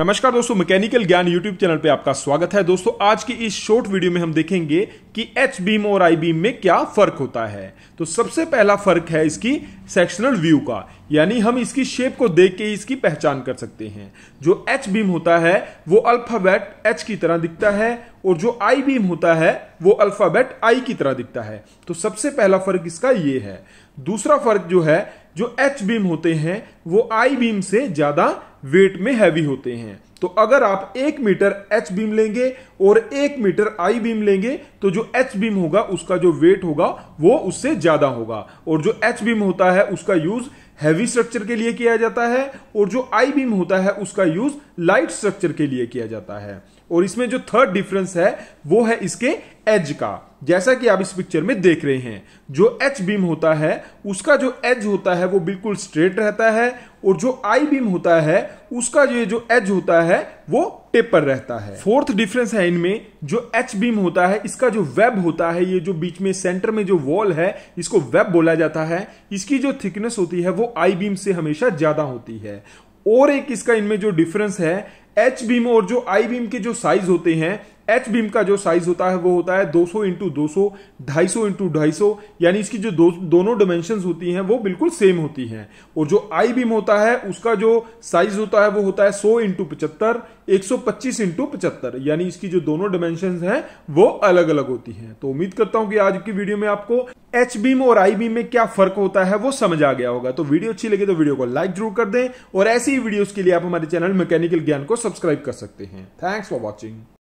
नमस्कार दोस्तों मैकेनिकल ज्ञान यूट्यूब चैनल पे आपका स्वागत है दोस्तों आज की इस शॉर्ट वीडियो में हम देखेंगे कि एच बीम और आई बीम में क्या फर्क होता है तो सबसे पहला फर्क है इसकी सेक्शनल व्यू का यानी हम इसकी शेप को देख के इसकी पहचान कर सकते हैं जो एच बीम होता है वो अल्फाबेट एच की तरह दिखता है और जो आई बीम होता है वो अल्फाबेट आई की तरह दिखता है तो सबसे पहला फर्क इसका ये है दूसरा फर्क जो है जो एच बीम होते हैं वो आई बीम से ज़्यादा वेट में हैवी होते हैं तो अगर आप एक मीटर एच बीम लेंगे और एक मीटर आई बीम लेंगे तो जो एच बीम होगा उसका जो वेट होगा वो उससे ज़्यादा होगा और जो एच बीम होता है उसका यूज़ हैवी स्ट्रक्चर के लिए किया जाता है और जो आई बीम होता है उसका यूज लाइट स्ट्रक्चर के लिए किया जाता है और इसमें जो थर्ड डिफरेंस है वो है इसके एज का जैसा कि आप इस पिक्चर में देख रहे हैं जो एच बीम होता है उसका जो एज होता है वो बिल्कुल स्ट्रेट रहता है और जो आई बीम होता है उसका जो जो एज होता है वो टेपर रहता है फोर्थ डिफरेंस है इनमें जो एच बीम होता है इसका जो वेब होता है ये जो बीच में सेंटर में जो वॉल है इसको वेब बोला जाता है इसकी जो थिकनेस होती है वो आई बीम से हमेशा ज्यादा होती है और एक इसका इनमें जो डिफरेंस है एच बीम और जो आई बीम के जो साइज होते हैं एच बीम का जो साइज होता है वो होता है 200 सौ इंटू दो सौ ढाई सौ इंटू ढाई सौ यानी इसकी जो दो, दोनों डायमेंशन होती हैं वो बिल्कुल सेम होती हैं और जो आई बीम होता है उसका जो साइज होता है वो होता है 100 इंटू पचहत्तर एक सौ पच्चीस इंटू पचहत्तर यानी इसकी जो दोनों डायमेंशन है वो अलग अलग होती हैं तो उम्मीद करता हूं कि आज की वीडियो में आपको एच बीम और आई बीम में क्या फर्क होता है वो समझ आ गया होगा तो वीडियो अच्छी लगे तो वीडियो को लाइक जरूर कर दें और ऐसी ही वीडियोस के लिए आप हमारे चैनल मैकेनिकल ज्ञान को सब्सक्राइब कर सकते हैं थैंक्स फॉर वॉचिंग